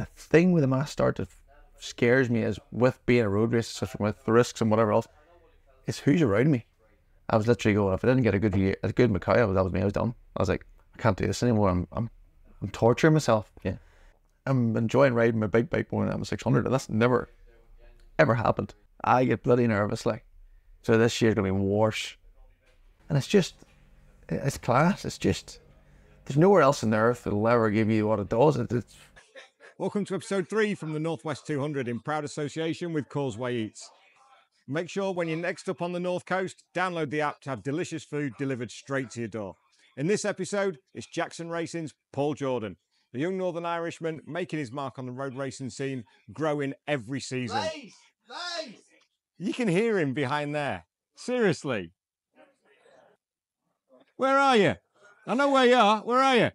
the thing with the mass start that scares me is with being a road racer, with the risks and whatever else, is who's around me. I was literally going, if I didn't get a good year, a good Mackay, that was me, I was done. I was like, I can't do this anymore. I'm, I'm, I'm torturing myself. Yeah. I'm enjoying riding my big bike when I'm 600, and that's never, ever happened. I get bloody nervous, like. So this year's gonna be worse. And it's just, it's class. It's just, there's nowhere else on earth that'll ever give you what it does. It's Welcome to episode three from the Northwest 200 in proud association with Causeway Eats. Make sure when you're next up on the North Coast, download the app to have delicious food delivered straight to your door. In this episode, it's Jackson Racing's Paul Jordan, the young Northern Irishman making his mark on the road racing scene, growing every season. Race, race. You can hear him behind there. Seriously. Where are you? I know where you are. Where are you?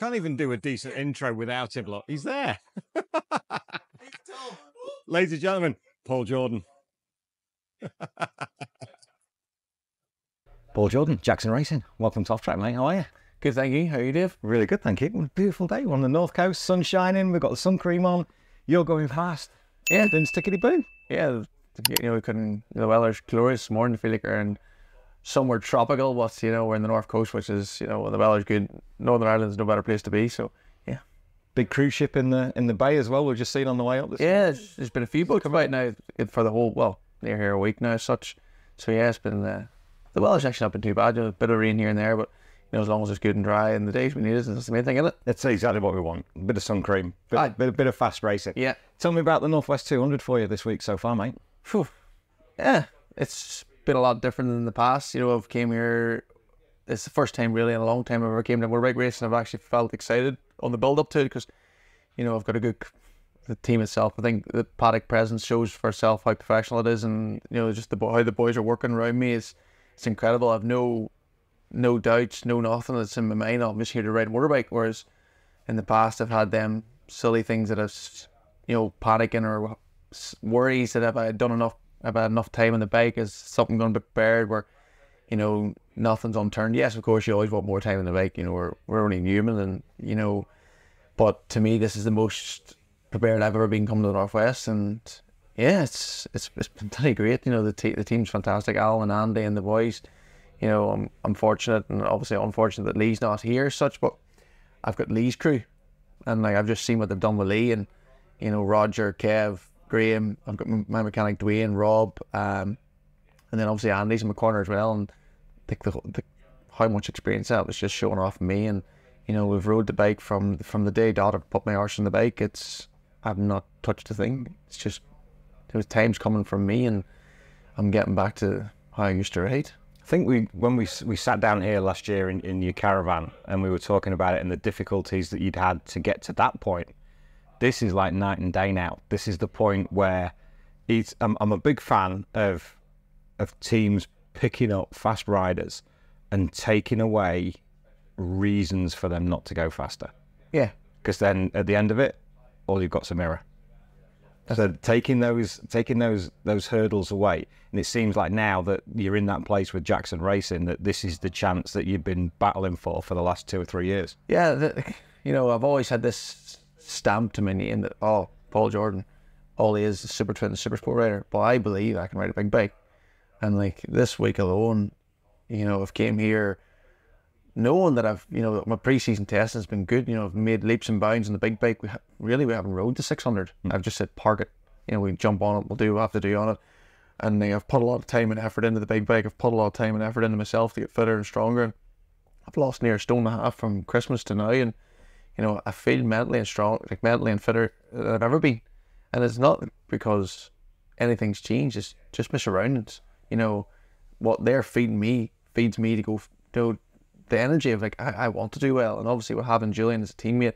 Can't even do a decent intro without him. Lot, he's there. Ladies and gentlemen, Paul Jordan. Paul Jordan, Jackson Racing. Welcome to Off Track, mate. How are you? Good, thank you. How are you, Dave? Really good, thank you. beautiful day. We're on the north coast, sun shining. We've got the sun cream on. You're going fast. Yeah, then stickety boo. Yeah, you know we couldn't. The weather's glorious. Morning, like, and somewhere tropical, but you know we're in the north coast, which is you know the weather's good. Northern Ireland's no better place to be. So yeah, big cruise ship in the in the bay as well. We've just seen on the way up. This yeah, there's been a few boats right now for the whole well near here a week now, such. So yeah, it's been uh, the weather's actually not been too bad. You know, a bit of rain here and there, but you know, as long as it's good and dry and the days we need it, that's the main thing, isn't it? That's exactly what we want. A bit of sun cream, bit, Aye. bit, bit of fast racing. Yeah. Tell me about the Northwest 200 for you this week so far, mate. Whew. Yeah, it's been a lot different than the past. You know, I've came here. It's the first time really in a long time I've ever came to motorbike race, and I've actually felt excited on the build up to it because, you know, I've got a good the team itself. I think the paddock presence shows for itself how professional it is, and you know, just the how the boys are working around me is it's incredible. I've no no doubts, no nothing that's in my mind. I'm just here to ride a motorbike. Whereas in the past, I've had them silly things that I've you know panicking or worries that if I had done enough I've had enough time on the bike. Is something going to be prepared where, you know, nothing's unturned? Yes, of course, you always want more time on the bike. You know, we're, we're only human, and you know, but to me, this is the most prepared I've ever been coming to the Northwest, and yeah, it's it's it's been really great. You know, the te the team's fantastic. Al and Andy and the boys. You know, I'm I'm fortunate and obviously unfortunate that Lee's not here as such, but I've got Lee's crew, and like I've just seen what they've done with Lee and you know Roger, Kev, Graham, I've got my mechanic Dwayne, Rob, um, and then obviously Andy's in my corner as well. And think the, the how much experience that was just showing off me. And you know, we've rode the bike from from the day dot. I've put my arse on the bike. It's I've not touched a thing. It's just there times coming from me, and I'm getting back to how I used to ride. I think we when we we sat down here last year in, in your caravan and we were talking about it and the difficulties that you'd had to get to that point this is like night and day now. This is the point where it's, I'm, I'm a big fan of of teams picking up fast riders and taking away reasons for them not to go faster. Yeah. Because then at the end of it, all you've is a mirror. so taking those taking those those hurdles away, and it seems like now that you're in that place with Jackson Racing that this is the chance that you've been battling for for the last two or three years. Yeah, the, you know I've always had this stamped to my name that, oh, Paul Jordan, all he is is Super Twin, Super Sport rider. But I believe I can ride a big bike. And like this week alone, you know, I've came here knowing that I've, you know, my preseason testing has been good. You know, I've made leaps and bounds on the big bike. We ha- really, we haven't rode the 600. Mm. I've just said, park it. You know, we jump on it, we'll do what we have to do on it. And I've put a lot of time and effort into the big bike. I've put a lot of time and effort into myself to get fitter and stronger. I've lost near a stone and a half from Christmas to now. And you know, I feel mentally and strong, like mentally and fitter than I've ever been. And it's not because anything's changed. It's just my surroundings. You know, what they're feeding me feeds me to go. You know, the energy of like I, I want to do well, and obviously what having Julian as a teammate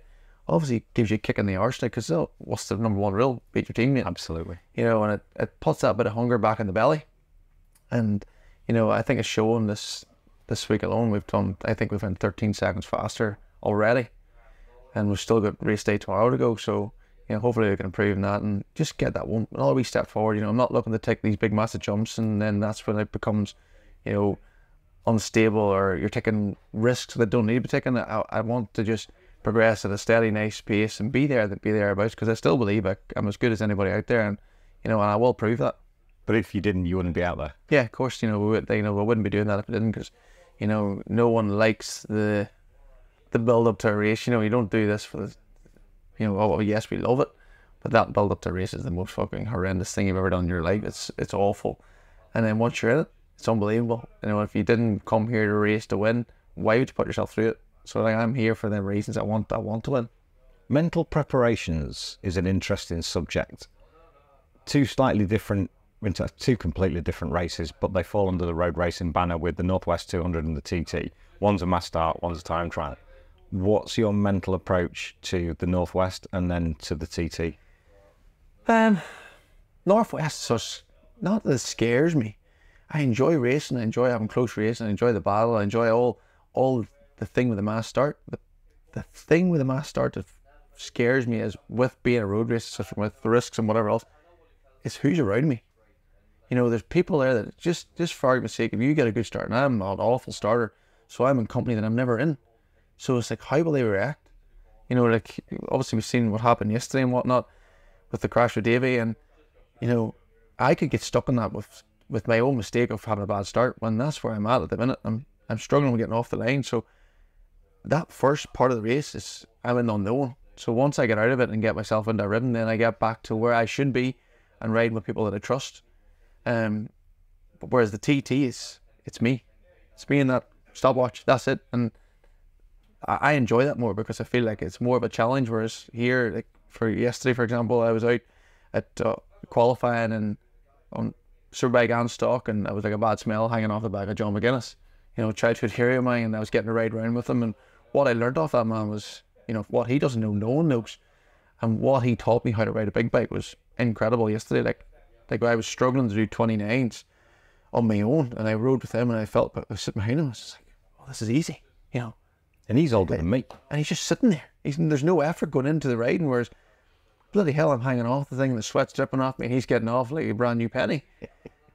obviously gives you a kick in the arse because oh, what's the number one rule? Beat your teammate. Absolutely. You know, and it, it puts that bit of hunger back in the belly. And you know, I think it's shown this this week alone. We've done. I think we've done 13 seconds faster already and we've still got race day tomorrow to go. So you know, hopefully we can improve in that and just get that one another wee step forward. You know, I'm not looking to take these big massive jumps, and then that's when it becomes, you know, unstable or you're taking risks that don't need to be taken. I, I want to just progress at a steady, nice pace and be there, be thereabouts. Because I still believe I, am as good as anybody out there, and you know, and I will prove that. But if you didn't, you wouldn't be out there. Yeah, of course. You know, we would, you know, we wouldn't be doing that if I didn't, because you know, no one likes the the build up to a race. You know, you don't do this for the, you know, oh yes, we love it, but that build up to a race is the most fucking horrendous thing you've ever done in your life. It's it's awful, and then once you're in it, it's unbelievable. You know, if you didn't come here to race to win, why would you put yourself through it? So like, I'm here for the reasons I want. I want to win. Mental preparations is an interesting subject. Two slightly different two completely different races, but they fall under the road racing banner with the Northwest 200 and the TT. One's a mass start, one's a time trial what's your mental approach to the Northwest and then to the TT? Um, Northwest is not that scares me. I enjoy racing. I enjoy having close racing. I enjoy the battle. I enjoy all all the thing with the mass start. But the thing with the mass start that scares me is with being a road racer, with the risks and whatever else, is who's around me. You know, there's people there that just just for argument's sake, if you get a good start, and I'm an awful starter, so I'm in company that I'm never in. So it's like, how will they react? You know, like obviously we've seen what happened yesterday and whatnot with the crash with Davy, and you know, I could get stuck in that with with my own mistake of having a bad start. When that's where I'm at at the minute, I'm I'm struggling with getting off the line. So that first part of the race is I'm in the unknown. So once I get out of it and get myself into a rhythm, then I get back to where I should be and ride with people that I trust. Um, but whereas the TT is it's me, it's me in that stopwatch. That's it, and I, enjoy that more because I feel like it's more of a challenge. Whereas here, like for yesterday, for example, I was out at uh, qualifying and on Superbike and stock, and I was like a bad smell hanging off the back of John McGuinness, you know, childhood hero of mine, and I was getting to ride around with him. And what I learned off that man was, you know, what he doesn't know, no one knows. And what he taught me how to ride a big bike was incredible yesterday. Like, like I was struggling to do 29s on my own, and I rode with him, and I felt, I was sitting behind him, I was like, oh, this is easy, you know and he's older than me. And he's just sitting there. He's, there's no effort going into the riding, whereas bloody hell, I'm hanging off the thing, and the sweat's dripping off me, and he's getting off like a brand new penny.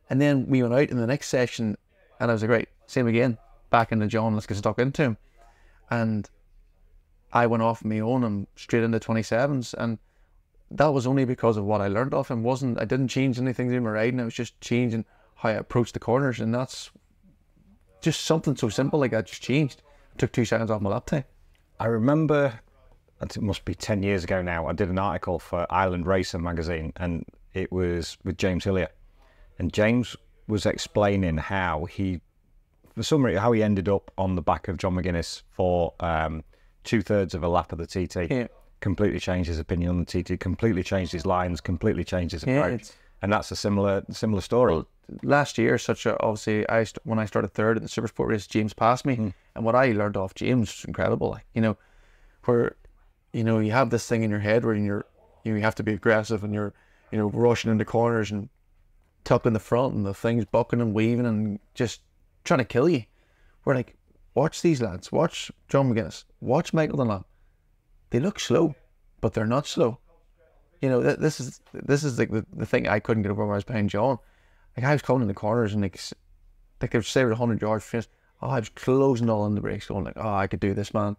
and then we went out in the next session, and I was like, right, same again, back into John, let's get stuck into him. And I went off my own and straight into 27s. And that was only because of what I learned off him. wasn't I didn't change anything in my riding, I was just changing how I approached the corners. And that's just something so simple like that just changed took two seconds off my lap I remember, it must be 10 years ago now, I did an article for Island Racer magazine and it was with James Hillier. And James was explaining how he, for some reason, how he ended up on the back of John McGuinness for um, two thirds of a lap of the TT. Yeah. Completely changed his opinion on the TT, completely changed his lines, completely changed his approach. Yeah, and that's a similar similar story. Well, last year, such a, obviously, I when I started third at the Supersport race, James passed me. Mm. And what I learned off James was incredible. Like, you know, where, you know, you have this thing in your head where you're, you, know, you have to be aggressive and you're, you know, rushing into corners and tucking the front and the things bucking and weaving and just trying to kill you. We're like, watch these lads, watch John McGuinness, watch Michael Dunlop. They look slow, but they're not slow. You know, th- this is this is like the, the thing I couldn't get over when I was playing John. Like I was coming in the corners and like, like they saved 100 yards. Finished. Oh, I was closing all on the brakes, going like, oh, I could do this, man.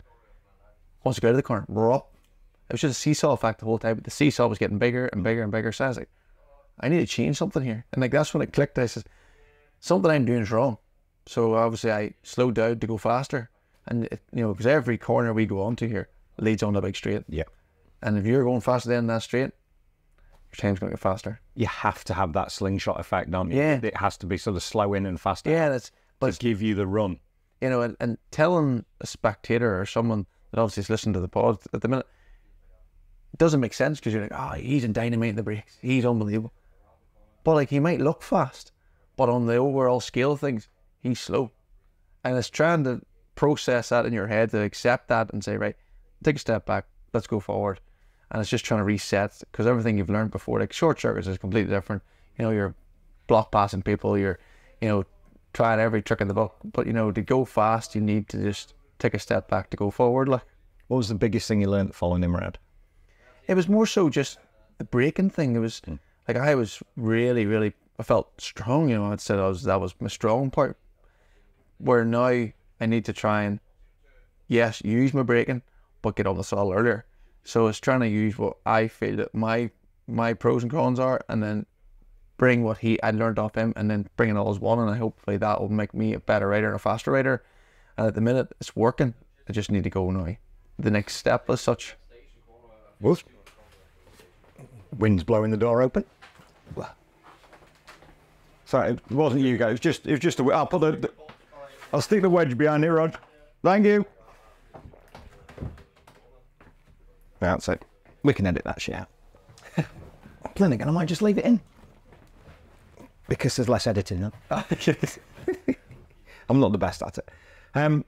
Once I go to the corner, we're up. It was just a seesaw effect the whole time, but the seesaw was getting bigger and bigger and bigger. So I was like, I need to change something here. And like that's when it clicked. I said, something I'm doing is wrong. So obviously I slowed down to go faster. And it, you know, because every corner we go onto here leads on a big straight. Yeah. And if you're going faster than that straight, your time's going to get faster. You have to have that slingshot effect, don't you? Yeah. It has to be sort of slow in and faster. Yeah, that's but to give you the run, you know, and, and telling a spectator or someone that obviously is listening to the pod at the minute it doesn't make sense because you're like, oh, he's in dynamite in the brakes. he's unbelievable. But like, he might look fast, but on the overall scale of things, he's slow. And it's trying to process that in your head to accept that and say, right, take a step back, let's go forward. And it's just trying to reset because everything you've learned before, like short circuits, is completely different. You know, you're block passing people, you're, you know, trying every trick in the book. But you know, to go fast, you need to just take a step back to go forward. Like, what was the biggest thing you learned following him around? It was more so just the breaking thing. It was mm. like I was really, really, I felt strong. You know, I'd said I was that was my strong part. Where now I need to try and yes, use my breaking, but get on the saddle earlier. So it's trying to use what I feel that my my pros and cons are, and then bring what he I learned off him and then bring it all as one. And I hopefully that will make me a better writer and a faster writer. And at the minute, it's working. I just need to go now. The next step as such. Whoops. Wind's blowing the door open. sorry, it wasn't you guys. It was just it was just a. I'll put the, the I'll stick the wedge behind it, Rod. Thank you. That's it. We can edit that shit out. Then again, I might just leave it in because there's less editing. I'm not the best at it. Um,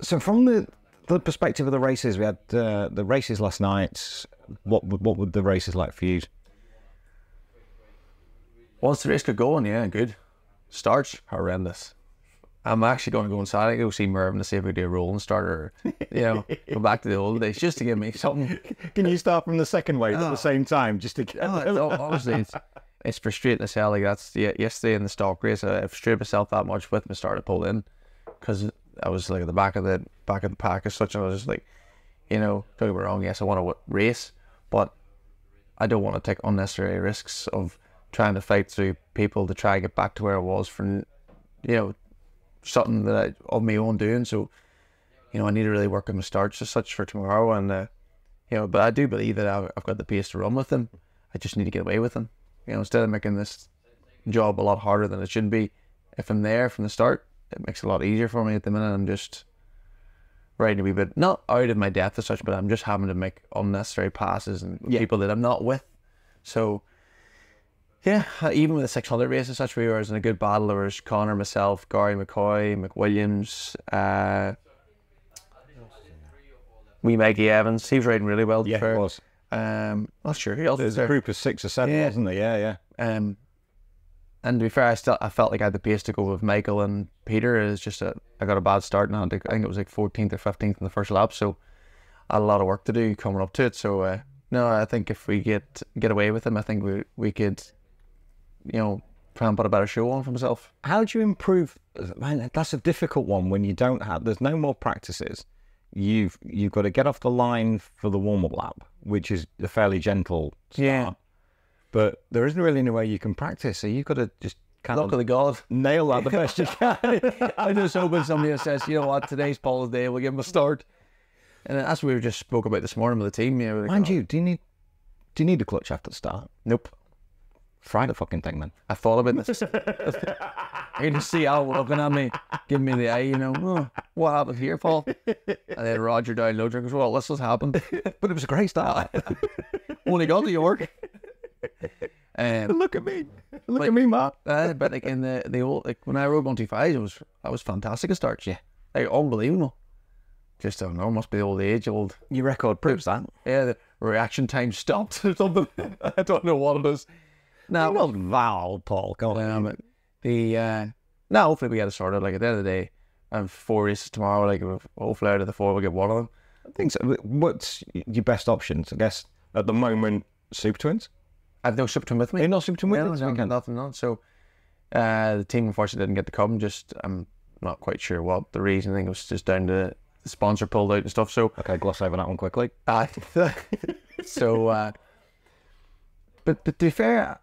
so from the the perspective of the races, we had uh, the races last night. What what were the races like for you? Once the race got going, yeah, good. Starts horrendous. I'm actually going to go inside and go see Mervyn to see if we do a rolling start or, you know, go back to the old days just to give me something. Can you start from the second wave oh. at the ah. same time? Just to. oh, it's, obviously, it's, it's frustrating to say Like that's yeah, yesterday in the stock race, I frustrated myself that much with my start to pull in because I was like at the back of the back of the pack as such, and I was just like, you know, don't get me wrong. Yes, I want to race, but I don't want to take unnecessary risks of trying to fight through people to try and get back to where I was from, you know, something that I, of my own doing. So, you know, I need to really work on my starts as such for tomorrow, and uh, you know, but I do believe that I've, I've got the pace to run with them. I just need to get away with them. You know, instead of making this job a lot harder than it should be, if I'm there from the start, it makes it a lot easier for me at the minute. I'm just writing a bit not out of my depth as such, but I'm just having to make unnecessary passes and yeah. people that I'm not with. So yeah, even with the 600 race as such, we were in a good battle. There was Connor, myself, Gary McCoy, McWilliams, uh, we Maggie Evans. He was riding really well. Yeah, he was. Um, not sure. There's a group of six or seven, yeah. wasn't there? Yeah, yeah. Um, and to be fair, I still I felt like I had the pace to go with Michael and Peter. Is just a, I got a bad start now. I think it was like 14th or 15th in the first lap, so I had a lot of work to do coming up to it. So uh, no, I think if we get get away with him, I think we we could, you know, try and put a better show on for himself. How do you improve? Man, that's a difficult one when you don't have. There's no more practices you've you've got to get off the line for the warm up lap, which is a fairly gentle start. Yeah. But there isn't really any way you can practice, so you've got to just kind Look of the God. nail that the best you can. I just hope when somebody says, you know what, today's Paul's day, we'll give him a start. And that's what we just spoke about this morning with the team. You know, Mind God. you, do you need do you need a clutch after the start? Nope. Try the fucking thing, man. I thought about this. I can just see Al looking at me, giving me the eye, you know, oh, what happened here, Paul? And then Roger down low goes, well, this has happened. But it was a great start. Only got to York. Um, Look at me. Look like, at me, Matt. uh, but like in the, the old, like when I rode Monty Fives, it was, that was fantastic a start, yeah. Like unbelievable. Just don't know, must be old age, old. Your record proves that. Yeah, the reaction time stopped or something. I don't know what it is. No, not Val, Paul. Come on, the uh, Hopefully, we get it sorted. Like at the end of the day, and four races tomorrow. Like hopefully, out of the four, we get one of them. I think so. What's your best options? I guess at the moment, Super Twins. I've no Super Twin with me. you Super Twin with me? no, nothing on. So uh, the team unfortunately didn't get to come. Just I'm not quite sure what the reason. I think it was just down to the sponsor pulled out and stuff. So okay, gloss over that one quickly. Uh, so, uh, but but to be fair,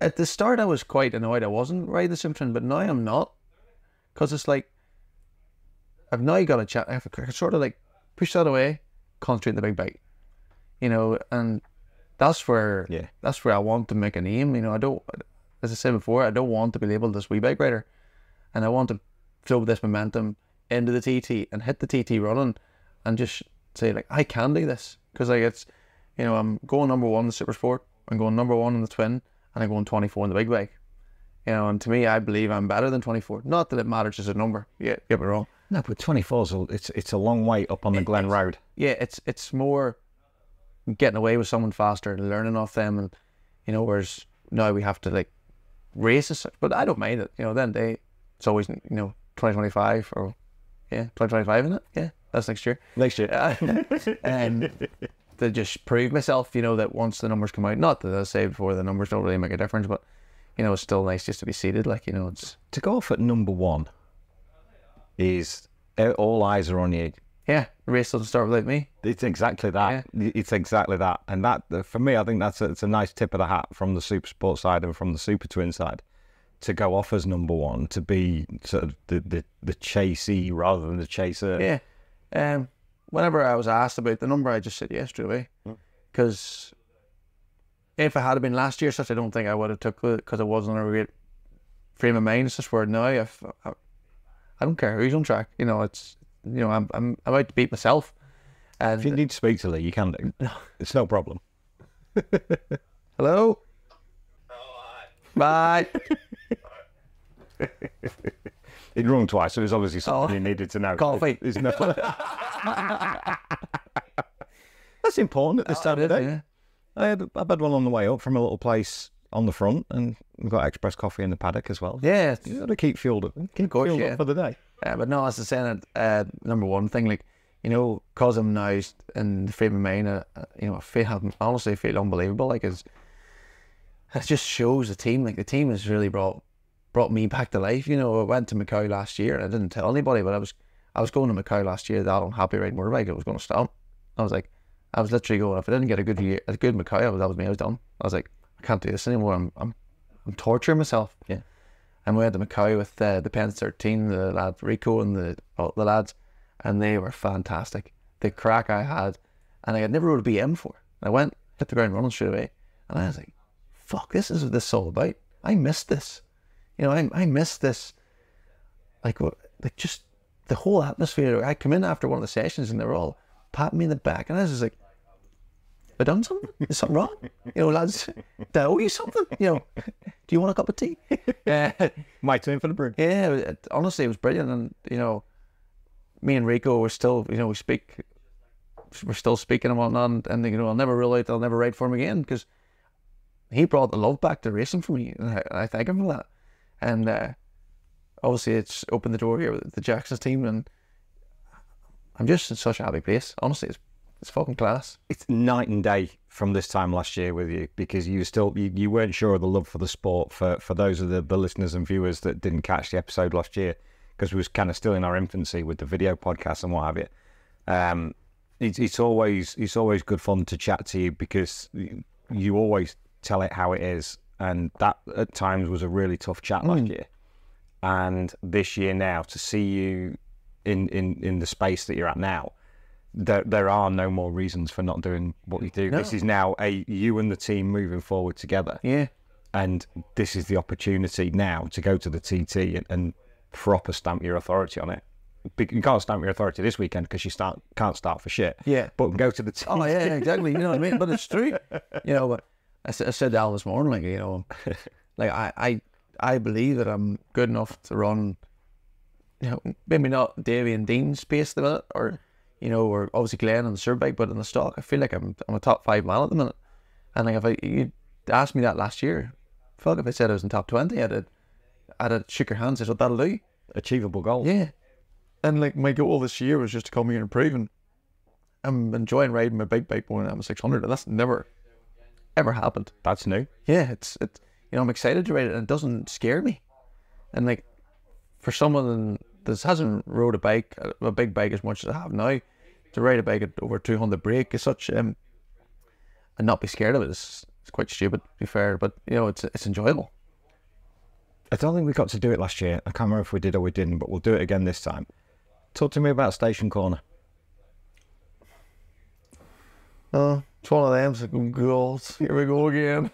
at the start, I was quite annoyed I wasn't ride the Simpson, but now I'm not. Because it's like, I've now got a chat. I can sort of like push that away, concentrate on the big bite. You know, and that's where yeah. that's where I want to make a name. You know, I don't, as I said before, I don't want to be labeled as wee bike rider. And I want to throw this momentum into the TT and hit the TT running and just say, like, I can do this. Because, like, it's, you know, I'm going number one in the Super Sport, I'm going number one in the Twin and i go going 24 in the big bike. You know, and to me, I believe I'm better than 24. Not that it matters as a number. Yeah, get me wrong. No, but 24 is it's it's a long way up on the it, Glen Road. Yeah, it's it's more getting away with someone faster and learning off them, and you know, whereas now we have to like race. But I don't mind it. You know, then they it's always you know 2025 or yeah 2025 isn't it? Yeah, that's next year. Next year. and, um, to just prove myself, you know, that once the numbers come out, not that I say before the numbers don't really make a difference, but you know, it's still nice just to be seated. Like, you know, it's to go off at number one is eh, all eyes are on you. Yeah, race doesn't start without me. It's exactly that. Yeah. It's exactly that. And that, uh, for me, I think that's a, it's a nice tip of the hat from the Super Sport side and from the Super Twin side to go off as number one, to be sort of the, the, the chasee rather than the chaser. Yeah. Um, whenever I was asked about the number, I just said yes straight away. Because hmm. mm. if it had been last year, such I don't think I would have took it because I wasn't in a great frame of mind. It's just where now if I, uh, I don't care who's on track, you know, it's you know I'm I'm about to beat myself. And if you need to speak to Lee, you can do. No. It's no problem. Hello. Oh, Bye. It rung twice, so it was obviously oh. something oh, needed to know. Coffee. It, no... That's important at this time oh, of day. Yeah. I had, I've had one on the way up from a little place on the front, and we've got express coffee in the paddock as well. Yeah, you got to keep fueled up, keep course, fueled yeah. up for the day. Yeah, but no, as I said, uh, number one thing, like you know, because I'm now in the frame of mind, uh, you know, I feel honestly I feel unbelievable. Like it's, it just shows the team. Like the team has really brought brought me back to life. You know, I went to Macau last year and I didn't tell anybody, but I was I was going to Macau last year that unhappy more motorbike. it was going to stop. I was like, I was literally going. If I didn't get a good year, a good Macau, I was, that was me. I was done. I was like, I can't do this anymore. I'm I'm, I'm torturing myself. Yeah. And we went to Macau with uh, the Pens 13, the lad Rico and the the lads, and they were fantastic. The crack I had, and I had never rode a BM for. I went, hit the ground running straight away, and I was like, fuck, this is what this is all about. I missed this. You know, I, I miss this, like, like just the whole atmosphere. I come in after one of the sessions and they're all patting me in the back, and I was just like, "Have I done something? Is something wrong? You know, lads, do I owe you something? You know, do you want a cup of tea? Uh, My turn for the brew." Yeah, it, honestly, it was brilliant, and you know, me and Rico were still, you know, we speak, we're still speaking and whatnot, and, and you know, I'll never rule I'll never write for him again because he brought the love back to racing for me, and I, I thank him for that and uh, obviously it's opened the door here with the Jacksons team, and I'm just in such a happy place. Honestly, it's it's fucking class. It's night and day from this time last year with you because you still you, you weren't sure of the love for the sport for for those of the, the listeners and viewers that didn't catch the episode last year because we was kind of still in our infancy with the video podcast and what have you. Um, it's, it's always it's always good fun to chat to you because you always tell it how it is and that at times was a really tough chat mm. last year. And this year now, to see you in in in the space that you're at now, there there are no more reasons for not doing what you do. No. This is now a you and the team moving forward together. Yeah. And this is the opportunity now to go to the TT and, and proper stamp your authority on it. You can't stamp your authority this weekend because you start can't start for shit. Yeah, but go to the. TT. oh yeah, exactly. You know what I mean. But it's true. You know, I, I said that this morning, like, you know, like I, I, I believe that I'm good enough to run, you know, maybe not Davy and Dean's pace at the minute, or, you know, or obviously Glenn on the superbike, but in the stock, I feel like I'm, I'm a top five man at the minute. And like, if I, you asked me that last year, fuck, if I said I was in top 20, I'd have, I'd shake shook your hands and said, that'll do. Achievable goal. Yeah. And like, my goal this year was just to come here and improve. And I'm enjoying riding my big bike when I'm 600, and that's never ever happened. That's new. Yeah, it's it. You know, I'm excited to ride it, and it doesn't scare me. And like, for someone that hasn't rode a bike, a big bike as much as I have now, to ride a bike at over 200 brake is such, um, and not be scared of it is it's quite stupid to be fair. But you know, it's it's enjoyable. I don't think we got to do it last year. I can't remember if we did or we didn't, but we'll do it again this time. Talk to me about Station Corner. Uh, it's one of them. It's like, oh girls, here we go again.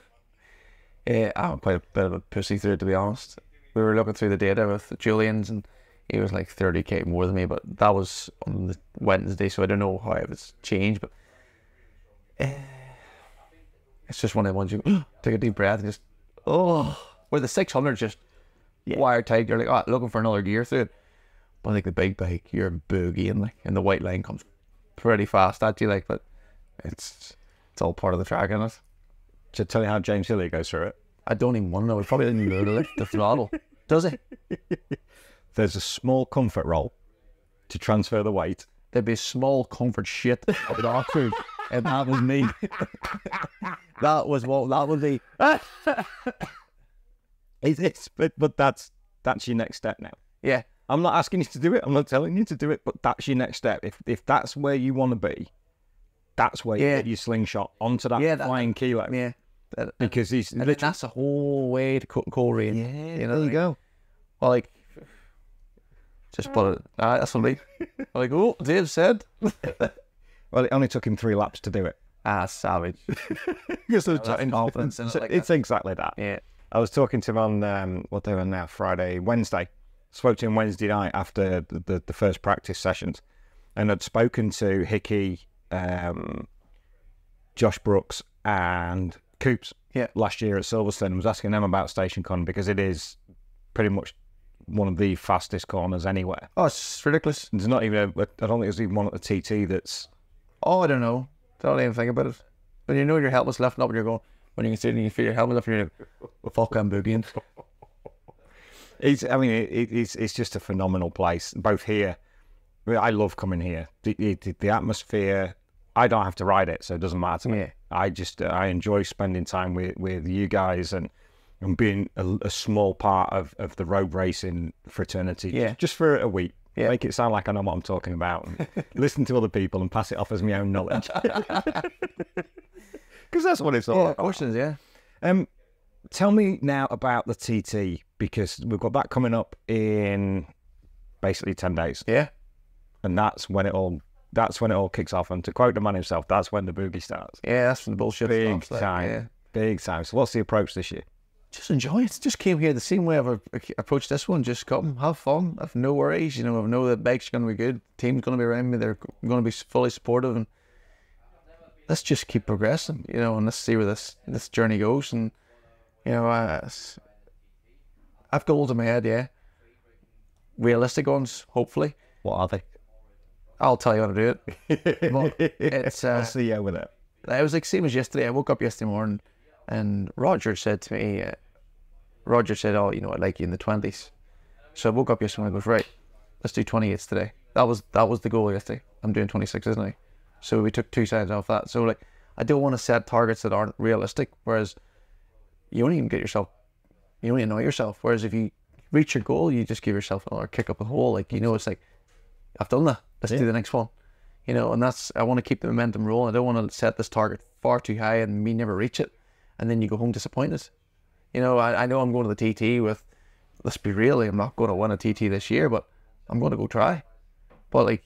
Yeah, I'm quite a bit of a pussy through, to be honest. We were looking through the data with Julian's, and he was like 30k more than me, but that was on the Wednesday, so I don't know how it's changed. But uh, it's just one of the ones you take a deep breath and just, oh, where the 600 just yeah. tight. You're like, oh, looking for another gear through it. But like the big bike, you're boogieing, like, and the white line comes pretty fast at you, like, but it's it's all part of the track, isn't it? To tell you how James Hillier goes through it. I don't even want to know. He probably didn't know lift the throttle, does he? There's a small comfort roll to transfer the weight. There'd be a small comfort shit with our crew. And that was me. that was what that would be. it's, it's but, but that's that's your next step now. Yeah. I'm not asking you to do it. I'm not telling you to do it, but that's your next step. If if that's where you want to be, that's where yeah. you get your slingshot onto that yeah, that, flying kilo. Yeah. because he's and literally... that's a whole way to cut Corey in. Yeah, you know, there you go. Well, like, just put it. All ah, right, that's what I mean. like, oh, Dave said. well, it only took him three laps to do it. Ah, savage. because ah, confidence in it. Like it's that. exactly that. Yeah. I was talking to him on um, what they were now Friday, Wednesday. Spoke to him Wednesday night after the, the, the first practice sessions, and I'd spoken to Hickey um, Josh Brooks and Coops yeah. last year at Silverstone I was asking them about Station Con because it is pretty much one of the fastest corners anywhere. Oh, it's ridiculous. There's not even I don't think there's even one at the TT that's. Oh, I don't know. Don't even think about it. When you know you're helpless, left up, and you're going. When you can see it, and you feel your helmet off, you're like, "Fuck, I'm boogieing." It's, I mean, it, it's it's just a phenomenal place. Both here, I love coming here. The, the, the atmosphere, I don't have to ride it, so it doesn't matter to me. Yeah. I just uh, I enjoy spending time with with you guys and and being a, a small part of of the road racing fraternity. Yeah. just for a week. Yeah. Make it sound like I know what I'm talking about. listen to other people and pass it off as my own knowledge. Because that's what it's all yeah, about. Questions, yeah. Um, tell me now about the TT because we've got that coming up in basically ten days. Yeah, and that's when it all that's when it all kicks off. And to quote the man himself, that's when the boogie starts. Yeah, that's when the bullshit Big starts. Big time. Yeah. Big time. So what's the approach this year? Just enjoy it. Just came here the same way I've approached this one. Just come, have fun. I've no worries. You know, I know the bike's going to be good. team's going to be around me. They're going to be fully supportive. And let's just keep progressing, you know, and let's see where this this journey goes. And, you know, uh, I've goals in my head, yeah. Realistic ones, hopefully. What are they? I'll tell you how to do it. But it's, uh, I'll see you with it. It was like same as yesterday. I woke up yesterday morning, and Roger said to me, uh, Roger said, "Oh, you know, I like you in the 20s. So I woke up yesterday and goes, "Right, let's do 28s today." That was that was the goal yesterday. I'm doing 26, isn't I? So we took two sides off that. So like, I don't want to set targets that aren't realistic. Whereas you only even get yourself, you only annoy yourself. Whereas if you reach your goal, you just give yourself another kick up the hole. Like you know, it's like I've done that. Let's yeah. do the next one. You know, and that's I want to keep the momentum rolling. I don't want to set this target far too high and me never reach it, and then you go home disappointed. You know, I, I know I'm going to the TT with. Let's be real. I'm not going to win a TT this year, but I'm going to go try. But like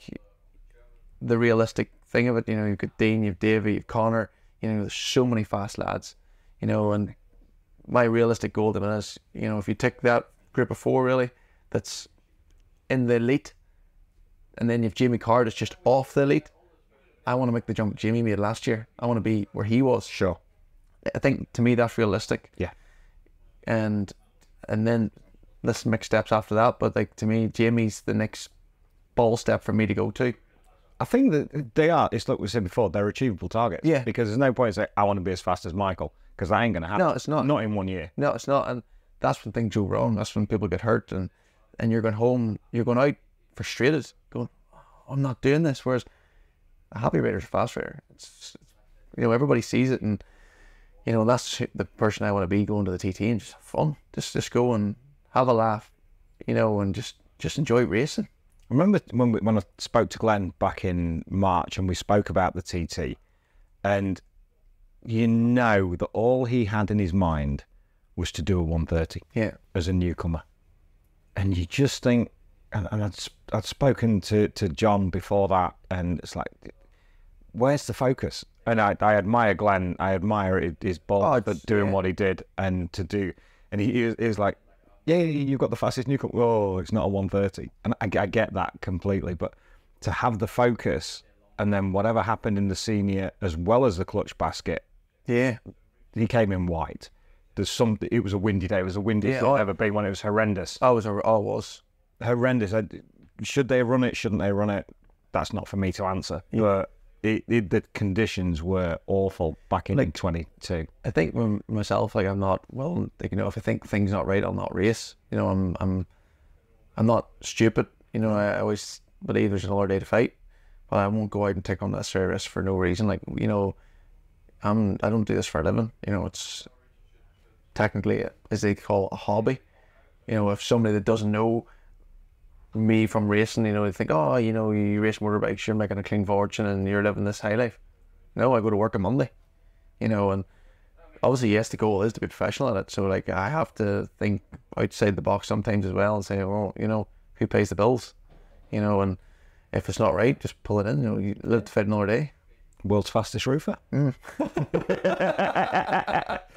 the realistic thing of it, you know, you've got Dean, you've Davey, you've Connor. You know, there's so many fast lads. You know, and my realistic goal to is, you know, if you take that group of four really, that's in the elite and then if Jimmy Card is just off the elite, I want to make the jump Jimmy made last year. I want to be where he was. Sure. I think to me that's realistic. Yeah. And and then let's make steps after that, but like to me, Jamie's the next ball step for me to go to. I think that they are. It's like we said before, they're achievable targets. Yeah. Because there's no point in saying I want to be as fast as Michael because that ain't going to happen. No, it's not. Not in one year. No, it's not. And that's when things go wrong. That's when people get hurt, and and you're going home. You're going out frustrated I'm not doing this. Whereas a happy rider is a fast rider. It's, you know, everybody sees it, and you know that's the person I want to be going to the TT and just have fun. Just just go and have a laugh, you know, and just just enjoy racing. I remember when we, when I spoke to Glenn back in March and we spoke about the TT, and you know that all he had in his mind was to do a 130 yeah. as a newcomer. And you just think, and, and I'd, I'd spoken to, to John before that, and it's like, where's the focus? And I, I admire Glenn, I admire his ball oh, doing yeah. what he did and to do. And he, he, was, he was like, yeah, you've got the fastest nuke. Oh, it's not a 130. And I, I get that completely. But to have the focus and then whatever happened in the senior as well as the clutch basket, yeah, he came in white. There's some. It was a windy day. It was a windiest yeah, it's ever been. When it was horrendous. I was. I was horrendous. I, should they run it? Shouldn't they run it? That's not for me to answer. Yeah. But it, it, the conditions were awful back in like, 22. I think myself, like I'm not well. You know, if I think things not right, I'll not race. You know, I'm I'm I'm not stupid. You know, I, always believe there's another day to fight, but I won't go out and take on that service for no reason. Like you know, I'm I don't do this for a living. You know, it's technically as they call it, a hobby. You know, if somebody that doesn't know me from racing. You know, they think, oh, you know, you race motorbikes, you're making a clean fortune, and you're living this high life. No, I go to work on Monday. You know, and obviously, yes, the goal is to be professional at it. So, like, I have to think outside the box sometimes as well, and say, well, you know, who pays the bills? You know, and if it's not right, just pull it in. You know, you live to fit another day. World's fastest roofer. Mm.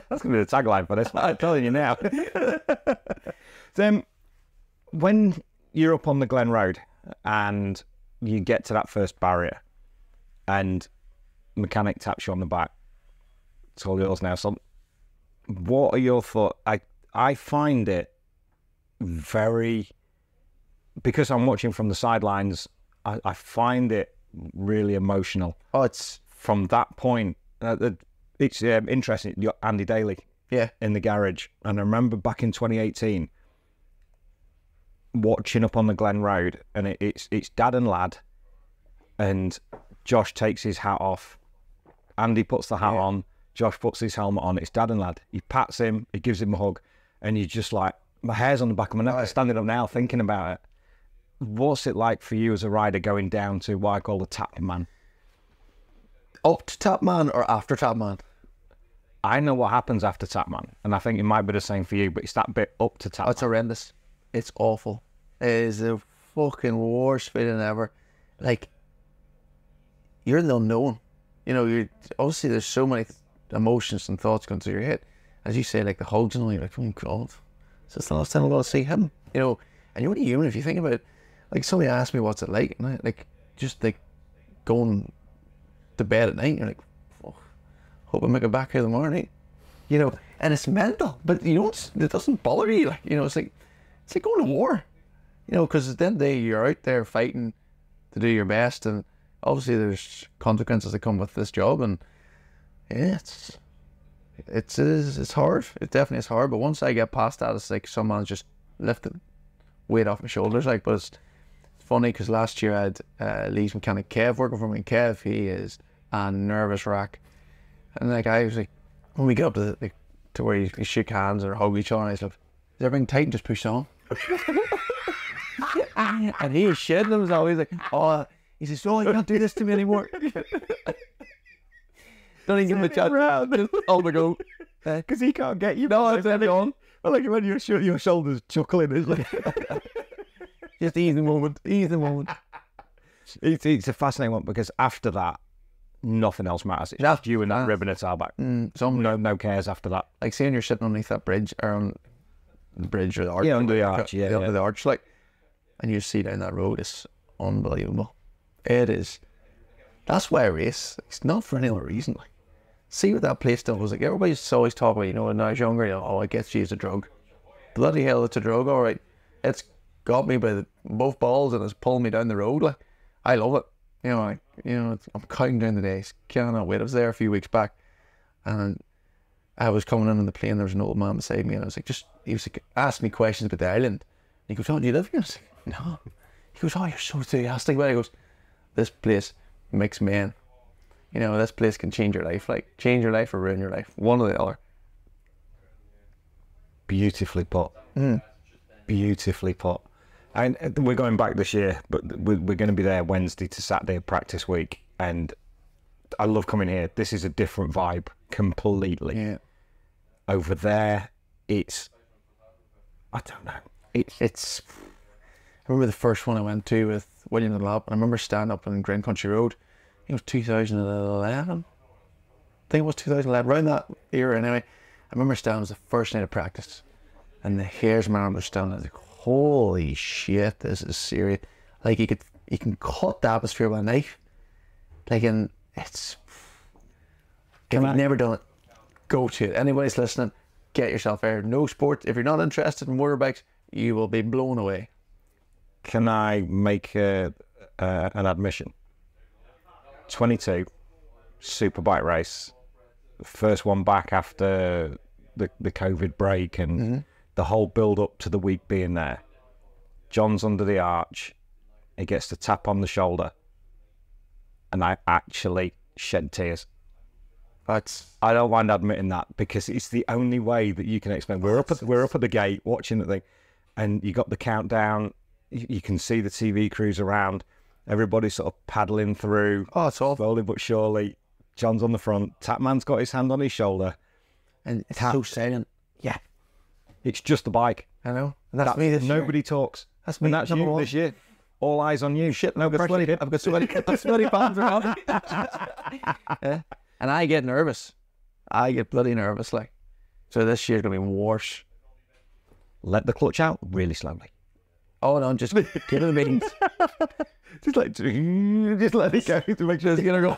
That's going to be the tagline for this. I'm telling you now. Then when you're up on the Glen Road and you get to that first barrier and mechanic taps you on the back. It's all yours now. So what are your thoughts? I I find it very because I'm watching from the sidelines, I, I find it really emotional. Oh, it's from that point. Uh, it's um, interesting. Andy Daly, yeah, in the garage, and I remember back in 2018, watching up on the Glen Road, and it, it's it's dad and lad, and Josh takes his hat off, Andy puts the hat yeah. on, Josh puts his helmet on. It's dad and lad. He pats him, he gives him a hug, and you're just like, my hair's on the back of my neck. Right. Standing up now, thinking about it. What's it like for you as a rider going down to what I call the tap man? Up to tap man or after tap man? I know what happens after Tapman, and I think it might be the same for you, but it's that bit up to Tapman. Oh, it's horrendous. It's awful. It is the fucking worst feeling ever. Like, you're the unknown. You know, you're obviously there's so many emotions and thoughts going through your head. As you say, like the hugs and all, you're like, oh my god, is this the last time I'm gonna see him? You know, and you're only human if you think about it. Like somebody asked me what's it like, and I, like just like going to bed at night, you're like, oh, hope I make it back here in the morning. You know, and it's mental, but you don't. It doesn't bother you, like you know. It's like it's like going to war, you know, because at the end of the day, you're out there fighting to do your best, and obviously there's consequences that come with this job, and yeah, it's it's it is, it's hard. It definitely is hard. But once I get past that, it's like someone's just lifted weight off my shoulders. Like, but it's funny because last year I had uh, Lee's mechanic Kev working for me. Kev, he is a nervous wreck, and like I was like, when we get up to the, to where you, you shake hands or hug each other, and I was like, everything tight and just push on? and he is shitting himself. He's like, oh, he says, oh, you can't do this to me anymore. Don't even give him a chance. Oh my god. Because he can't get you. No, I'm heavy on. But like when your, sh- your shoulder's chuckling, it's like. just easy moment. Easy moment. It's, it's a fascinating one because after that, nothing else matters. It's just you and that ribbon at our back. Mm, some no no cares after that. Like seeing you're sitting underneath that bridge or um, on bridge or the arch. Yeah, under the arch. Yeah, under yeah. the arch, like, and you see down that road, it's unbelievable. It is. That's why I race. It's not for any other reason. Like, see what that place still was like. Everybody's always talking about, you know, when I was younger, you know, oh, I guess you a drug. Bloody hell, it's a drug. All right, it's got me by the, both balls and it's pulling me down the road. Like, I love it. You know, like, you know, I'm counting down the days. Cannot wait. I was there a few weeks back, and I was coming in on the plane. There was an old man beside me, and I was like, just he was like, ask me questions about the island. And he goes, "Oh, do you live here?" I was like, "No." He goes, "Oh, you're so enthusiastic." But he goes, "This place makes men. You know, this place can change your life. Like, change your life or ruin your life. One or the other." Beautifully put. Mm. Beautifully put. And uh, we're going back this year, but we're, going to be there Wednesday to Saturday practice week, and I love coming here. This is a different vibe completely. Yeah over there. It's I don't know. It's it's. I remember the first one I went to with William the Lab, and I remember standing up on Grand Country Road. it was 2011. I think it was 2011, around that era anyway. I remember standing, it was the first night of practice, and the hairs man was standing, I was like, holy shit, this is serious. Like, you could, you can cut the atmosphere with a knife. Like, and it's, I've never done it go to it. Anybody's listening, get yourself air. No sport. If you're not interested in motorbikes, you will be blown away. Can I make an admission? 22, superbike race, first one back after the, the COVID break and mm -hmm. the whole build up to the week being there. John's under the arch, he gets the tap on the shoulder, and I actually shed tears. I don't mind admitting that because it's the only way that you can explain. We're up at we're up at the gate watching the thing, and you got the countdown. You, you can see the TV crews around. Everybody sort of paddling through. Oh, it's all slowly but surely. John's on the front. Tapman's got his hand on his shoulder, and it's Tap, so silent. Yeah, it's just the bike. I know. And that's, me. This nobody year. talks. That's me. And that's you one. this year. All eyes on you. Shit, no I've got I've got 20 pounds around. yeah. And I get nervous. I get bloody nervous. Like, so this year's going to be worse. Let the clutch out really slowly. Oh no, just give it the meetings. just like just let it go to make sure it's gonna go.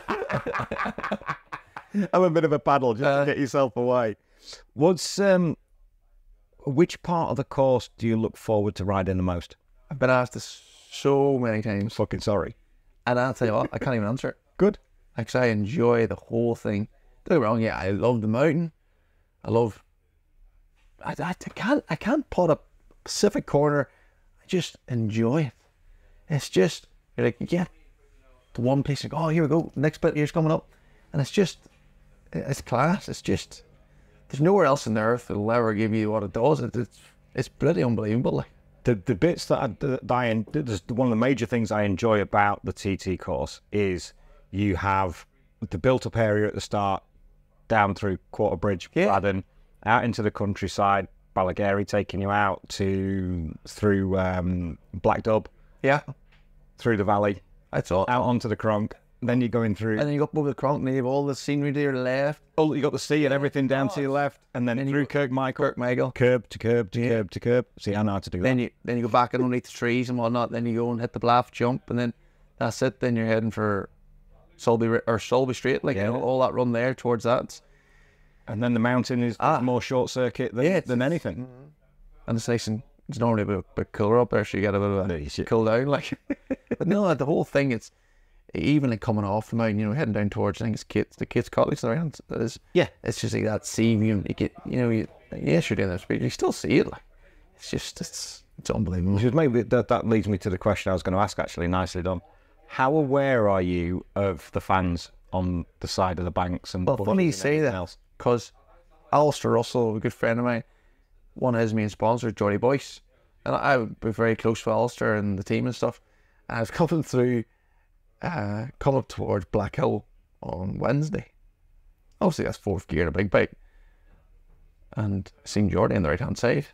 I'm a bit of a paddle, just uh, to get yourself away. What's um which part of the course do you look forward to riding the most? I've been asked this so many times. Fucking sorry. And I'll tell you what, I can't even answer it. Good. Like I enjoy the whole thing. Don't get wrong, yeah, I love the mountain. I love. I, I, can't I can't put a specific corner. I just enjoy it. It's just you're like you get to one place like oh here we go next bit here's coming up, and it's just it's class. It's just there's nowhere else on the earth that'll ever give you what it does. It's it's pretty unbelievable. Like. The, the bits that I, that I, one of the major things I enjoy about the TT course is you have the built-up area at the start, down through Quarter Bridge, yeah. out into the countryside, Ballagary taking you out to through um, Black Dub, yeah, through the valley. That's all. Out onto the Cronk. Then you're going through, and then you got above the Cronk, and you have all the scenery to your left. Oh, you got the sea and everything down to your left, and then, then through Kirkmichael, Kirkmichael, curb to curb to yeah. curb to curb. See, I know how to do then that. Then you then you go back and underneath the trees and whatnot. Then you go and hit the bluff jump, and then that's it. Then you're heading for Solby or Solby Street, like yeah. you know, all that run there towards that. And then the mountain is ah. more short circuit than, yeah, than anything. Mm-hmm. And the station is normally a bit, bit, cooler up there, so you get a bit of a no, cool down. Like, but no, the whole thing it's evenly coming off the mountain, you know, heading down towards things. kids, the kids' college there. Is yeah, it's just like that sea view. You get, you know, you, yes, you're doing that speed, you still see it. Like, it's just it's it's unbelievable. Which maybe that that leads me to the question I was going to ask. Actually, nicely done how aware are you of the fans on the side of the banks and well, funny you say that because Alistair Russell, a good friend of mine, one of his main sponsors, Johnny Boyce, and I would be very close with Alistair and the team and stuff. And I was coming through, uh, up towards Black Hill on Wednesday. Obviously, that's fourth gear in a big bike, and I seen Jordy on the right hand side.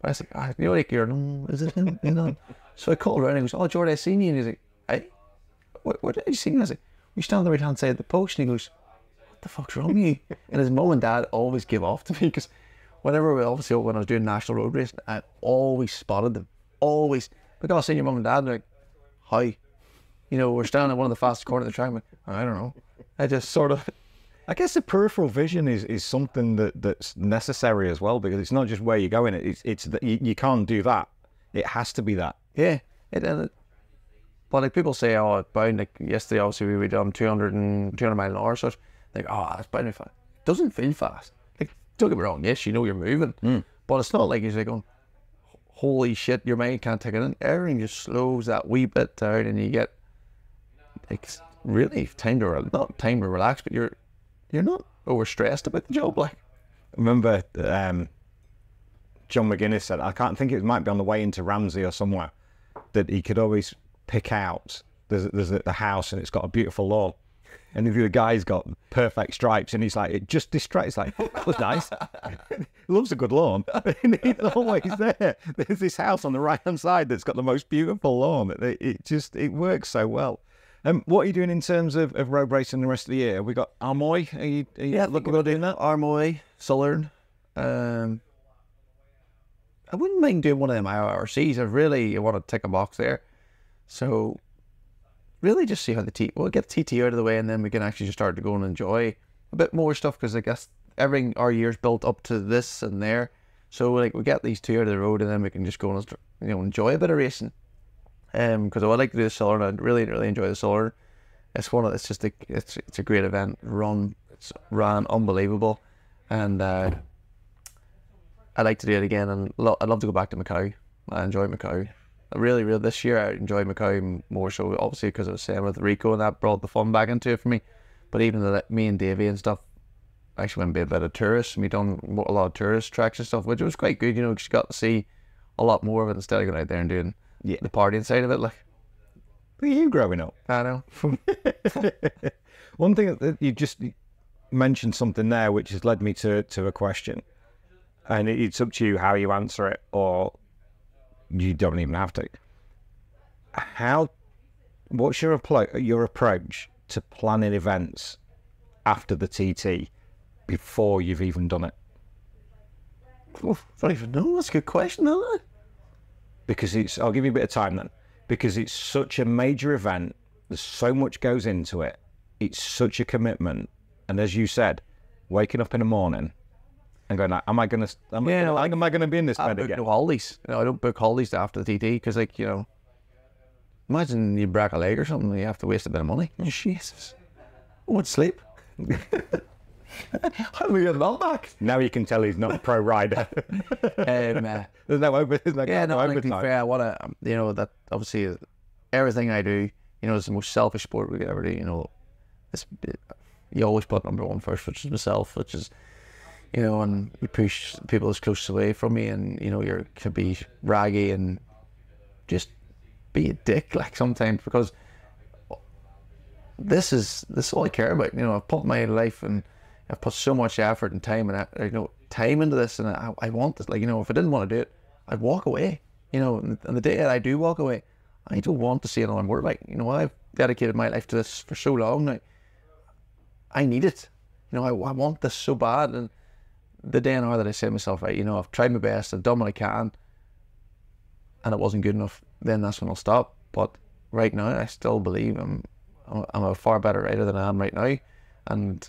But I said, like, oh, you know, like, you is it him? You know? so I called around and he goes, Oh, Jordy, I seen you. And he's like, Hey, what, what are you singing? I said, We stand on the right hand side of the post. And he goes, what the fuck's wrong with you? and his mum and dad always give off to me because whenever we obviously when I was doing national road racing, I always spotted them. Always. Because I see your mum and dad, like, hi. You know, we're standing at one of the fastest corners of the track. I'm like, I don't know. I just sort of. I guess the peripheral vision is, is something that, that's necessary as well because it's not just where you're going. It's it's that you, you can't do that. It has to be that. Yeah. It, and it, but like people say, oh, it's bound. Like yesterday, obviously we were doing um, 200 and 200 mile an hour. So like, oh, ah, it's bound fast. It doesn't feel fast. Like don't get me wrong. Yes, you know you're moving, mm. but it's not like you're like going, holy shit, your mind can't take it in. Everything just slows that wee bit down, and you get like really time to not time to relax, but you're you're not overstressed about the job. Like remember um, John McGuinness said, I can't think it might be on the way into Ramsey or somewhere that he could always pick out. There's, there's a, the house and it's got a beautiful lawn. And the guy's got perfect stripes, and he's like, it just distracts. Like, oh, that was nice. Loves a good lawn. he's always there. There's this house on the right hand side that's got the most beautiful lawn. It, it just it works so well. Um, what are you doing in terms of, of road racing the rest of the year? Have we got Armoy. Are you, are you yeah, looking about doing that? Armoy, Southern. Um, I wouldn't mind doing one of them IRCs. I really want to tick a box there. So really just see how the T, we'll get the TT out of the way and then we can actually just start to go and enjoy a bit more stuff because I guess everything our year's built up to this and there. So like we get these two out of the road and then we can just go and you know enjoy a bit of racing. Um, because I would like to do the and I really really enjoy the Southern. It's one of it's just a it's it's a great event run. It's ran unbelievable, and uh, I like to do it again. And lo- I'd love to go back to Macau. I enjoy Macau really, really this year I enjoyed Macau more so obviously because it was same with Rico and that brought the fun back into it for me. But even the, me and Davey and stuff actually went a bit of tourists. We done a lot of tourist tracks and stuff, which was quite good. You know, you got to see a lot more of it instead of going out there and doing yeah. the partying side of it. Like, look at you growing up. I know. One thing that you just mentioned something there, which has led me to to a question, and it's up to you how you answer it or you don't even have to. How? What's your approach? Your approach to planning events after the TT before you've even done it? Well, I don't even know. That's a good question, isn't it? Because it's. I'll give you a bit of time then. Because it's such a major event. There's so much goes into it. It's such a commitment. And as you said, waking up in the morning and going am I going to, am, yeah, like, am I going to be in this bed again? No holidays. No, I don't book holidays after the TT because like, you know, imagine you break a leg or something, you have to waste a bit of money. Oh, Jesus. I sleep. How do we get that back? Now you can tell he's not a pro rider. um, uh, there's no open. yeah, no, no like, to fair, I want to, you know, that obviously everything I do, you know, is the most selfish sport we could ever do. You know, it's, you always put number one first, which is myself, which is you know, and you push people as close away from you, and you know, you could be raggy and just be a dick like sometimes because this is this is all I care about. You know, I've put my life and I've put so much effort and time and uh, you know time into this, and I, I want this. Like you know, if I didn't want to do it, I'd walk away. You know, and the day that I do walk away, I don't want to see another more. Like you know, I've dedicated my life to this for so long now. I need it. You know, I, I want this so bad, and the day and hour that I said to myself, right, you know, I've tried my best, I've done what I can, and it wasn't good enough, then that's when I'll stop. But right now, I still believe I'm I'm a far better rider than I am right now, and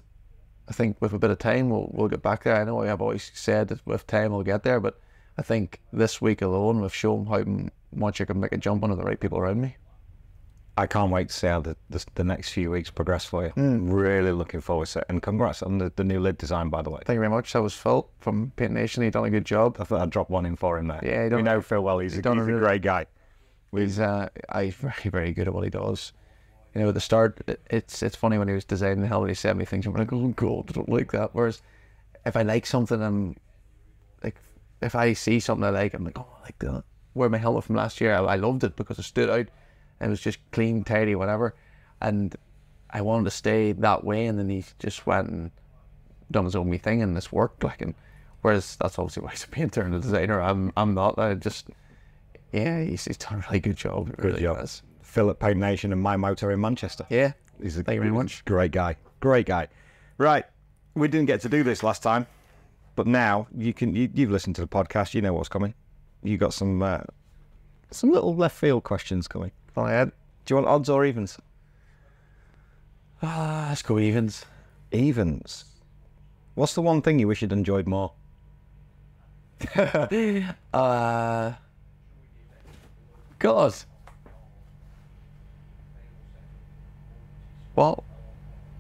I think with a bit of time, we'll we'll get back there. I know I've always said that with time we'll get there, but I think this week alone, we've shown how much I can make a jump under the right people around me. I can't wait to see how the, the, the next few weeks progress for you. Mm. Really looking forward to it. And congrats on the, the new lid design, by the way. Thank you very much. That was Phil from Pit Nation. He's done a good job. I thought I'd drop one in for him there. Yeah, he done, we know Phil well. He's, a, he's a, really, a great guy. He's uh, he's very very good at what he does. You know, at the start, it's it's funny when he was designing the helmet, he sent me things. I'm like, oh god, I don't like that. Whereas, if I like something, I'm like, if I see something I like, I'm like, oh, I like that. Wear my helmet from last year, I, I loved it because it stood out it was just clean, tidy, whatever. And I wanted to stay that way. And then he just went and done his own thing and this worked. Like, and whereas that's obviously why he's a painter and a designer. I'm, I'm not. I just, yeah, he's, he's done a really good job. Good really job. Philip Paint Nation and My Motor in Manchester. Yeah. He's a Thank you very much. great guy. Great guy. Right. We didn't get to do this last time, but now you can, you, have listened to the podcast. You know what's coming. You got some, uh, some little left field questions coming. Do you want odds or evens? Ah, let's go evens. Evens. What's the one thing you wish you'd enjoyed more? uh, God. Well,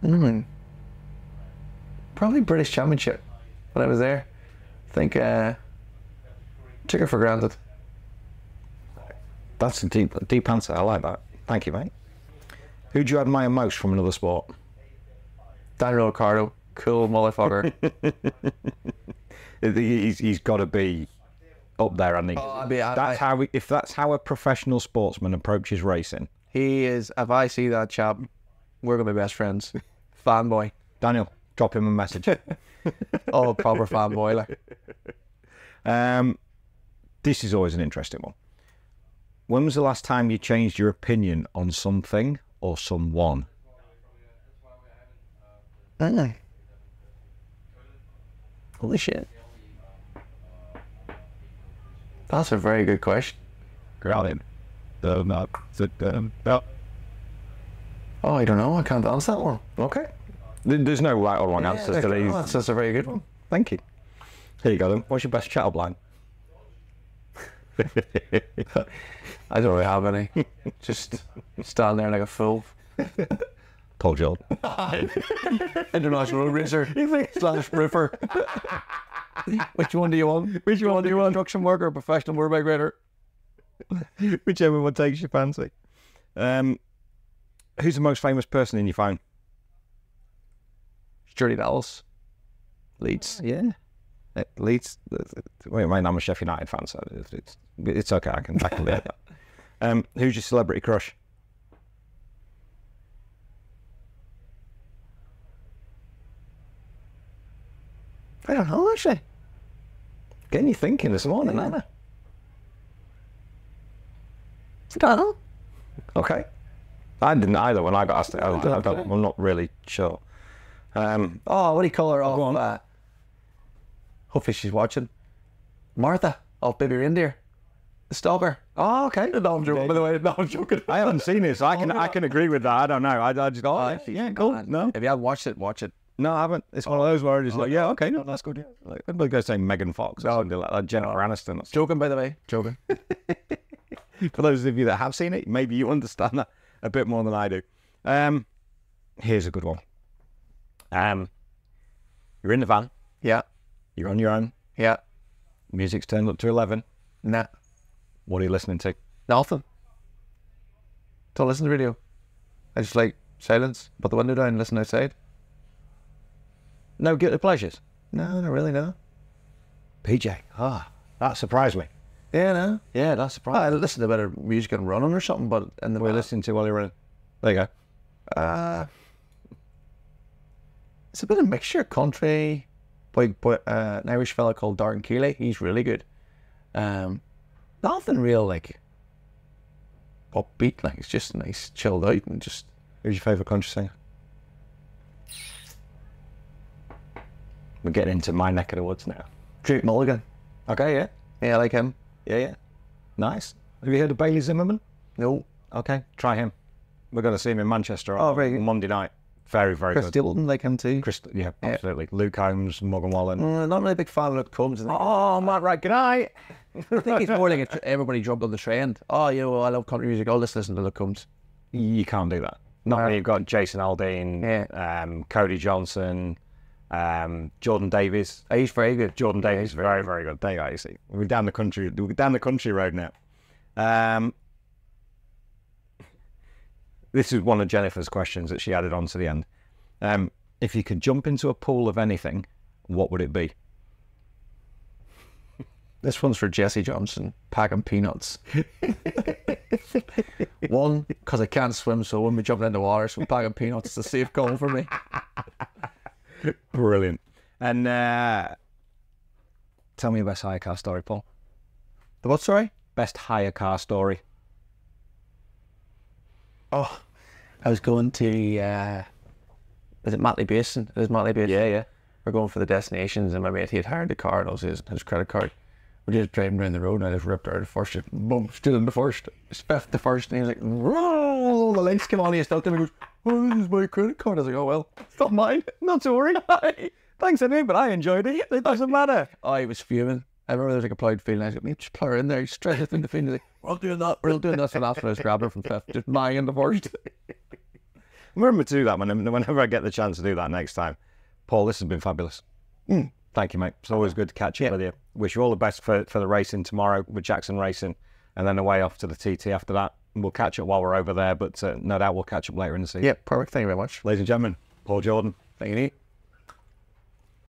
mm, probably British Championship when I was there. I think uh, took it for granted. That's a deep, deep answer. I like that. Thank you, mate. Who do you admire most from another sport? Daniel Ricciardo, cool motherfucker. he's he's got to be up there, I think. Oh, I mean, that's I, how we, if that's how a professional sportsman approaches racing. He is. If I see that chap, we're gonna be best friends. fanboy. Daniel, drop him a message. oh, proper fanboy. Like. Um, this is always an interesting one when was the last time you changed your opinion on something or someone? I don't know. Holy shit. That's a very good question. Growling. Um, uh, um, oh, I don't know. I can't answer that one. Okay. There's no right or wrong yeah, answers to these. That's, that's a very good one. Thank you. Here you go then. What's your best chat up line? I don't really have any. Just stand there like a fool. Paul John. International road racer. slash roofer. Which one do you want? Which one do you want? Construction worker or professional motorbike rider? Whichever one takes your fancy. Um, who's the most famous person in your phone? Shirley Dallas. Leeds. Yeah. It leads. Well, my name is Sheffield United fan, so it's it's okay. I can tackle it. Um, who's your celebrity crush? I don't know actually. Getting you thinking this morning, yeah. aren't I? I don't know. Okay. I didn't either when I got asked it. I, am not really sure. Um, oh, what do you call her off? Uh, Hopefully she's watching. Martha of oh, Baby Reindeer. Stop her. Oh, okay. No, I'm joking. By the way, no, I'm joking. I haven't seen it, so I oh, can I can agree with that. I don't know. I, I just go, oh, yeah, yeah, cool. No, if you haven't watched it, watch it. No, I haven't. It's one of those where it's oh, like, yeah, okay, no, that's good. Yeah. Like, everybody goes saying Megan Fox or something like that, Jennifer Aniston. Joking, by the way, joking. For those of you that have seen it, maybe you understand that a bit more than I do. Um, here's a good one. Um, you're in the van. Yeah. You're on your own. Yeah. Music's turned up to 11. Nah. What are you listening to? Nothing. Don't listen to radio. I just like silence, put the window down, listen outside. No guilty pleasures? No, not really, no. PJ. Ah, that surprised me. Yeah, no. Yeah, that surprised me. I listen to better music and running or something, but in the. What are you listening to while you're running? There you go. Uh, it's a bit of mixture country, but but uh, an Irish fella called Darren Keeley. He's really good. Um, nothing real like upbeat. Like it's just nice, chilled out, and just. Who's your favourite country singer? We're getting into my neck of the woods now. Drake Mulligan. Okay, yeah, yeah, I like him. Yeah, yeah, nice. Have you heard of Bailey Zimmerman? No. Okay, try him. We're going to see him in Manchester oh, on, on Monday night. Very, very Chris good. Dilton, they come too. Chris, yeah, absolutely. Luke Holmes, Morgan Wallen. Mm, not really a big fan of Luke Combs. Oh, Matt right? good night. I think it's more like tr- everybody jumped on the trend. Oh, you know, I love country music. Oh, let's listen to Luke Combs. You can't do that. Not when uh, you've got Jason Aldean, yeah. um, Cody Johnson, um, Jordan Davies. Oh, he's very good. Jordan Davies, is very, very good. There you go, you see. We're down the country, we're down the country road now. Um, this is one of Jennifer's questions that she added on to the end. Um, if you could jump into a pool of anything, what would it be? This one's for Jesse Johnson, pack and peanuts. one, because I can't swim, so I wouldn't be jumping the water, so pack and peanuts is a safe goal for me. Brilliant. And uh, tell me your best hire car story, Paul. The what, sorry? Best hire car story. Oh, I was going to. Uh, was it Matley Basin? It was Matley Basin. Yeah, yeah. We're going for the destinations, and my mate he had hired a car and I was using his credit card. We're just driving down the road, and I just ripped out the first shift. Boom, stood in the first, spiffed the first, and he's like, Roll! the lights came on. He stopped and he goes, "Oh, this is my credit card." I was like, "Oh well, it's not mine. Not to worry. Thanks anyway, but I enjoyed it. It doesn't matter." I was fuming. I remember there was like a ploughed field, and I was like, "Me, just plough her in there, just straight in the field." Like, we're all doing that, we're all doing that. So that's when I was grabbing from fifth, just lying the first. remember to do that whenever, whenever I get the chance to do that next time. Paul, this has been fabulous. Mm. Thank you, mate. It's always good to catch up yeah. with you. Wish you all the best for, for the racing tomorrow with Jackson Racing, and then away off to the TT after that. We'll catch up while we're over there, but uh, no doubt we'll catch up later in the season. Yeah, perfect. Thank you very much, ladies and gentlemen. Paul Jordan. Thank you.